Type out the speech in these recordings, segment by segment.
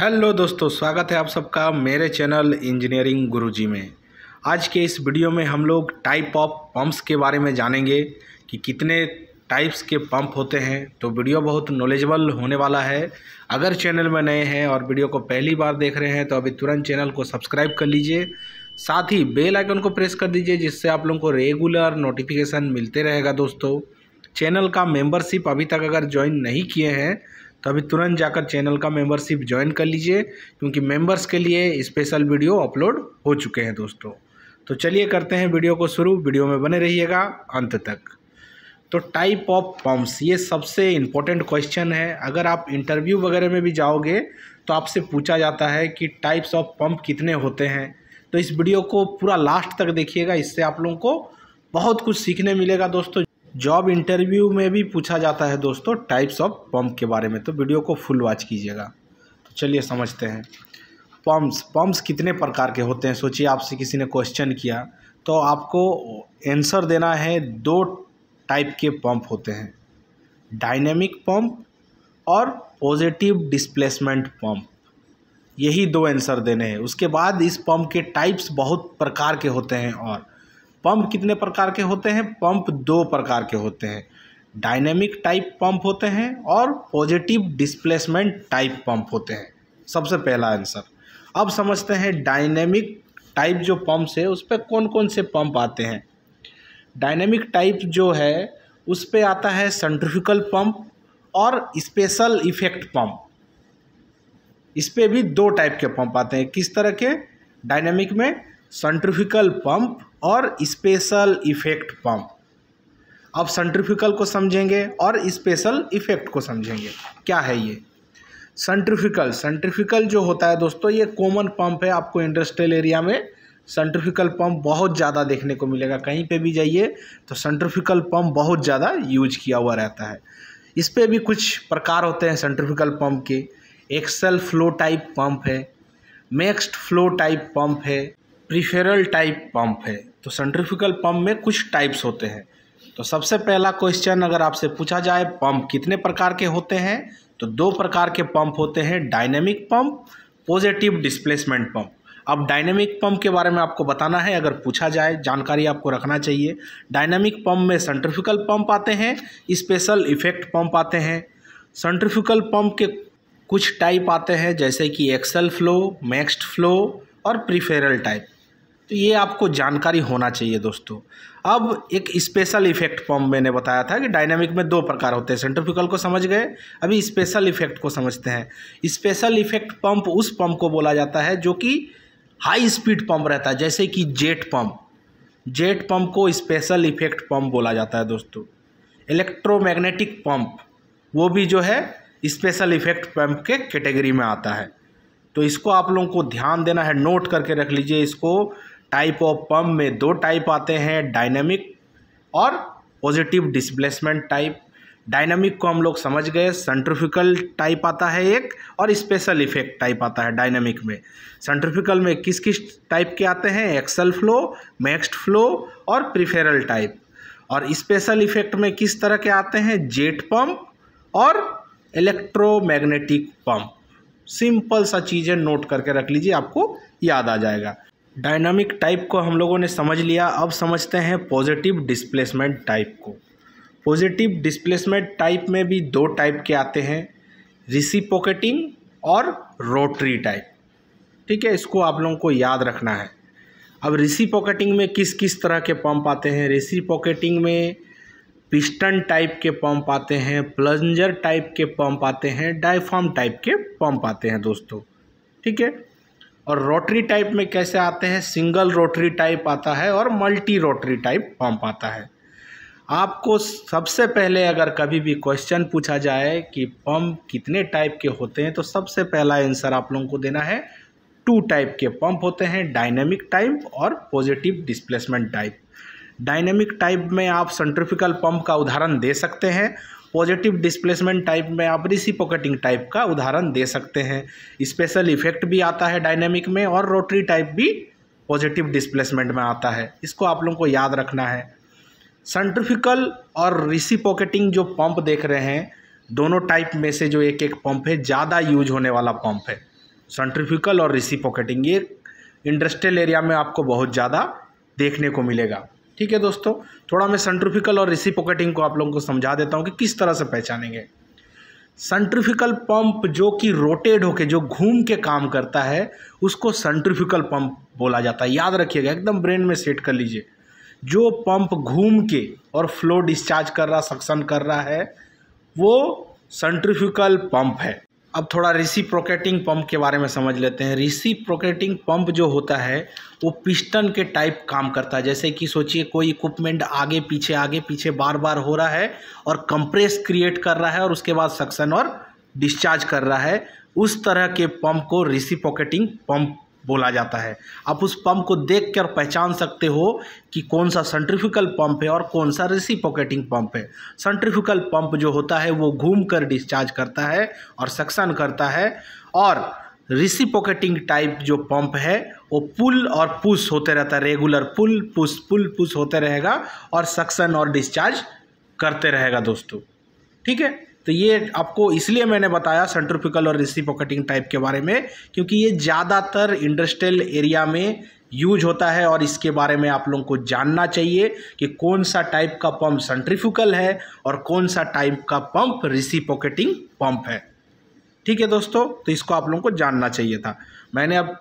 hello दोस्तों स्वागत है आप सबका मेरे चैनल इंजीनियरिंग गुरुजी में आज के इस वीडियो में हम लोग टाइप ऑफ पंप्स के बारे में जानेंगे कि कितने टाइप्स के पंप होते हैं तो वीडियो बहुत नॉलेजेबल होने वाला है अगर चैनल में नए हैं और वीडियो को पहली बार देख रहे हैं तो अभी तुरंत चैनल को सब्सक्राइब कर लीजिए साथ ही बेल आइकन को प्रेस कर दीजिए जिससे आप लोगों को रेगुलर नोटिफिकेशन मिलते रहेगा दोस्तों चैनल का मेंबरशिप अभी तक अगर ज्वाइन नहीं किए हैं तो अभी तुरंत जाकर चैनल का मेंबरशिप ज्वाइन कर लीजिए क्योंकि मेंबर्स के लिए स्पेशल वीडियो अपलोड हो चुके हैं दोस्तों तो चलिए करते हैं वीडियो को शुरू वीडियो में बने रहिएगा अंत तक तो टाइप ऑफ पम्प्स ये सबसे इम्पोर्टेंट क्वेश्चन है अगर आप इंटरव्यू वगैरह में भी जाओगे तो आपसे पूछा जाता है कि टाइप्स ऑफ पम्प कितने होते हैं तो इस वीडियो को पूरा लास्ट तक देखिएगा इससे आप लोगों को बहुत कुछ सीखने मिलेगा दोस्तों जॉब इंटरव्यू में भी पूछा जाता है दोस्तों टाइप्स ऑफ पम्प के बारे में तो वीडियो को फुल वॉच कीजिएगा तो चलिए समझते हैं पम्प्स पम्प्स कितने प्रकार के होते हैं सोचिए आपसे किसी ने क्वेश्चन किया तो आपको आंसर देना है दो टाइप के पम्प होते हैं डायनेमिक पम्प और पॉजिटिव डिस्प्लेसमेंट पम्प यही दो आंसर देने हैं उसके बाद इस पम्प के टाइप्स बहुत प्रकार के होते हैं और पंप कितने प्रकार के होते हैं पंप दो प्रकार के होते हैं डायनेमिक टाइप पंप होते हैं और पॉजिटिव डिस्प्लेसमेंट टाइप पंप होते हैं सबसे पहला आंसर अब समझते हैं डायनेमिक टाइप जो पंप है उस पर कौन कौन से पंप आते हैं डायनेमिक टाइप जो है उस पर आता है सेंट्रिफिकल पंप और स्पेशल इफेक्ट पंप इस पर भी दो टाइप के पंप आते हैं किस तरह के डायनेमिक में सेंट्रिफिकल पंप और स्पेशल इफेक्ट पंप अब सेंट्रिफिकल को समझेंगे और स्पेशल इफेक्ट को समझेंगे क्या है ये सेंट्रिफिकल सेंट्रिफिकल जो होता है दोस्तों ये कॉमन पंप है आपको इंडस्ट्रियल एरिया में सेंट्रिफिकल पंप बहुत ज़्यादा देखने को मिलेगा कहीं पे भी जाइए तो सेंट्रिफिकल पंप बहुत ज़्यादा यूज किया हुआ रहता है इस पर भी कुछ प्रकार होते हैं सेंट्रिफिकल पंप के एक्सेल फ्लो टाइप पंप है मैक्स्ड फ्लो टाइप पंप है प्रीफेरल टाइप पंप है तो सेंट्रिफिकल पंप में कुछ टाइप्स होते हैं तो सबसे पहला क्वेश्चन अगर आपसे पूछा जाए पंप कितने प्रकार के होते हैं तो दो प्रकार के पंप होते हैं dynamic pump positive displacement pump अब डायनेमिक पंप के बारे में आपको बताना है अगर पूछा जाए जानकारी आपको रखना चाहिए डायनेमिक पंप में सेंट्रिफिकल पंप आते हैं स्पेशल इफेक्ट पंप आते हैं सेंट्रिफिकल पंप के कुछ टाइप आते हैं जैसे कि एक्सल फ्लो मैक्स्ड फ्लो और प्रीफेरल टाइप तो ये आपको जानकारी होना चाहिए दोस्तों अब एक स्पेशल इफेक्ट फॉर्म मैंने बताया था कि डायनामिक में दो प्रकार होते हैं सेंट्रिफिकल को समझ गए अभी स्पेशल इफेक्ट को समझते हैं स्पेशल इफेक्ट पंप उस पंप को बोला जाता है जो कि हाई स्पीड पंप रहता है जैसे कि जेट पंप जेट पंप को स्पेशल इफेक्ट पंप बोला जाता है दोस्तों इलेक्ट्रोमैग्नेटिक पंप वो भी जो है स्पेशल इफेक्ट पम्प के कैटेगरी में आता है तो इसको आप लोगों को ध्यान देना है नोट करके रख लीजिए इसको टाइप ऑफ पम्प में दो टाइप आते हैं डायनेमिक और पॉजिटिव डिस्प्लेसमेंट टाइप डायनामिक को हम लोग समझ गए सेंट्रिफिकल टाइप आता है एक और स्पेशल इफेक्ट टाइप आता है डायनामिक में सेंट्रिफिकल में किस किस टाइप के आते हैं एक्सल फ्लो मैक्सड फ्लो और प्रिफेरल टाइप और स्पेशल इफेक्ट में किस तरह के आते हैं जेट पंप और इलेक्ट्रोमैग्नेटिक पंप सिंपल सा चीज़ें नोट करके रख लीजिए आपको याद आ जाएगा डायनामिक टाइप को हम लोगों ने समझ लिया अब समझते हैं पॉजिटिव डिस्प्लेसमेंट टाइप को पॉजिटिव डिस्प्लेसमेंट टाइप में भी दो टाइप के आते हैं रिसिपोकेटिंग और रोटरी टाइप ठीक है इसको आप लोगों को याद रखना है अब रिसिपोकेटिंग में किस किस तरह के पंप आते हैं रिसिपोकेटिंग में पिस्टन टाइप के पंप आते हैं प्लंजर टाइप के पंप आते हैं डायफार्म टाइप के पंप आते हैं दोस्तों ठीक है और रोटरी टाइप में कैसे आते हैं सिंगल रोटरी टाइप आता है और मल्टी रोटरी टाइप पंप आता है आपको सबसे पहले अगर कभी भी क्वेश्चन पूछा जाए कि पंप कितने टाइप के होते हैं तो सबसे पहला आंसर आप लोगों को देना है टू टाइप के पंप होते हैं डायनेमिक टाइप और positive displacement type dynamic type में आप सेंट्रिफिकल पंप का उदाहरण दे सकते हैं पॉजिटिव डिस्प्लेसमेंट टाइप में आप रिसिपोकेटिंग टाइप का उदाहरण दे सकते हैं स्पेशल इफेक्ट भी आता है डायनेमिक में और रोटरी टाइप भी पॉजिटिव डिस्प्लेसमेंट में आता है इसको आप लोगों को याद रखना है सेंट्रिफिकल और रिसिपोकेटिंग जो पंप देख रहे हैं दोनों टाइप में से जो एक एक पंप है ज़्यादा यूज होने वाला पंप है सेंट्रिफिकल और रिसिपोकेटिंग ये इंडस्ट्रियल एरिया में आपको बहुत ज़्यादा देखने को मिलेगा ठीक है दोस्तों थोड़ा मैं सेंट्रिफिकल और पॉकेटिंग को आप लोगों को समझा देता हूँ कि किस तरह से पहचानेंगे सेंट्रिफिकल पंप जो कि रोटेड होके जो घूम के काम करता है उसको सेंट्रिफिकल पंप बोला जाता है याद रखिएगा एकदम ब्रेन में सेट कर लीजिए जो पंप घूम के और फ्लो डिस्चार्ज कर रहा सक्सन कर रहा है वो सेंट्रिफिकल पंप है अब थोड़ा रिसिप्रोकेटिंग पंप के बारे में समझ लेते हैं रिसिप्रोकेटिंग पंप जो होता है वो पिस्टन के टाइप काम करता है जैसे कि सोचिए कोई इक्विपमेंट आगे पीछे आगे पीछे बार बार हो रहा है और कंप्रेस क्रिएट कर रहा है और उसके बाद सक्शन और डिस्चार्ज कर रहा है उस तरह के पंप को रिसिप्रोकेटिंग पंप बोला जाता है आप उस पंप को देख कर पहचान सकते हो कि कौन सा सेंट्रिफिकल पंप है और कौन सा रेसी पॉकेटिंग पंप है सेंट्रिफिकल पंप जो होता है वो घूम कर डिस्चार्ज करता है और सक्शन करता है और रिसी पॉकेटिंग टाइप जो पंप है वो पुल और पुश होते रहता है regular pull push pull push होते रहेगा और सक्शन और डिस्चार्ज करते रहेगा दोस्तों ठीक है तो ये आपको इसलिए मैंने बताया सेंट्रिफिकल और रिसिपोकेटिंग टाइप के बारे में क्योंकि ये ज़्यादातर इंडस्ट्रियल एरिया में यूज होता है और इसके बारे में आप लोगों को जानना चाहिए कि कौन सा टाइप का पंप सेंट्रिफिकल है और कौन सा टाइप का पंप रिसिपोकेटिंग पंप है ठीक है दोस्तों तो इसको आप लोगों को जानना चाहिए था मैंने अब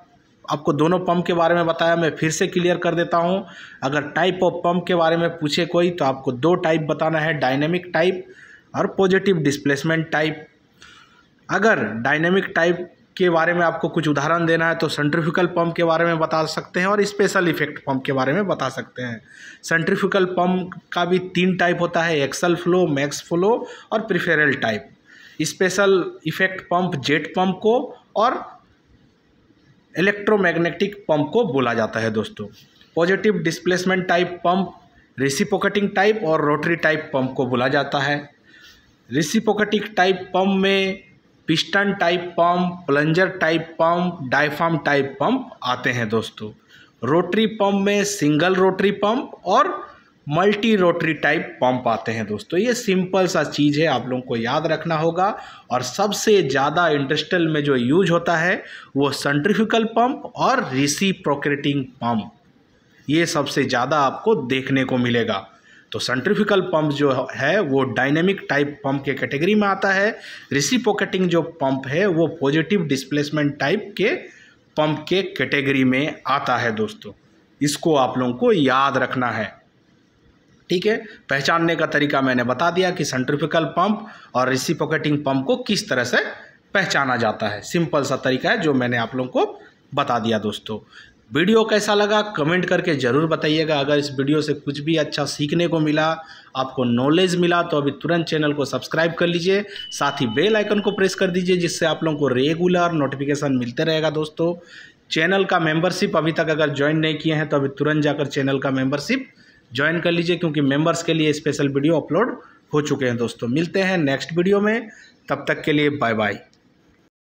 आपको दोनों पंप के बारे में बताया मैं फिर से क्लियर कर देता हूँ अगर टाइप ऑफ पंप के बारे में पूछे कोई तो आपको दो टाइप बताना है डायनेमिक टाइप और पॉजिटिव डिस्प्लेसमेंट टाइप अगर डायनेमिक टाइप के बारे में आपको कुछ उदाहरण देना है तो सेंट्रिफिकल पंप के बारे में बता सकते हैं और स्पेशल इफेक्ट पंप के बारे में बता सकते हैं सेंट्रिफिकल पंप का भी तीन टाइप होता है एक्सल फ्लो मैक्स फ्लो और peripheral type special effect pump jet pump को और इलेक्ट्रोमैग्नेटिक पंप को बोला जाता है दोस्तों positive displacement type pump reciprocating type और रोटरी टाइप पंप को बोला जाता है रिसिपोकेटिक टाइप पंप में piston type pump plunger type pump diaphragm type pump आते हैं दोस्तों रोटरी पंप में सिंगल रोटरी पंप और मल्टी रोटरी टाइप पंप आते हैं दोस्तों ये सिंपल सा चीज़ है आप लोगों को याद रखना होगा और सबसे ज़्यादा इंडस्ट्रियल में जो यूज होता है वो सेंट्रिफिकल पंप और रिसिप्रोक्रेटिंग पंप ये सबसे ज़्यादा आपको देखने को मिलेगा तो सेंट्रिफिकल पंप जो है वो डायनेमिक टाइप पंप के कैटेगरी में आता है रिसिपोकेटिंग जो पंप है वो पॉजिटिव डिस्प्लेसमेंट टाइप के पंप के कैटेगरी में आता है दोस्तों इसको आप लोगों को याद रखना है ठीक है पहचानने का तरीका मैंने बता दिया कि सेंट्रिफिकल पंप और रिसिपोकेटिंग पंप को किस तरह से पहचाना जाता है सिंपल सा तरीका है जो मैंने आप लोगों को बता दिया दोस्तों वीडियो कैसा लगा कमेंट करके ज़रूर बताइएगा अगर इस वीडियो से कुछ भी अच्छा सीखने को मिला आपको नॉलेज मिला तो अभी तुरंत चैनल को सब्सक्राइब कर लीजिए साथ ही बेल आइकन को प्रेस कर दीजिए जिससे आप लोगों को रेगुलर नोटिफिकेशन मिलते रहेगा दोस्तों चैनल का मेंबरशिप अभी तक अगर ज्वाइन नहीं किए हैं तो अभी तुरंत जाकर चैनल का मेंबरशिप ज्वाइन कर लीजिए क्योंकि मेम्बर्स के लिए स्पेशल वीडियो अपलोड हो चुके हैं दोस्तों मिलते हैं नेक्स्ट वीडियो में तब तक के लिए बाय बाय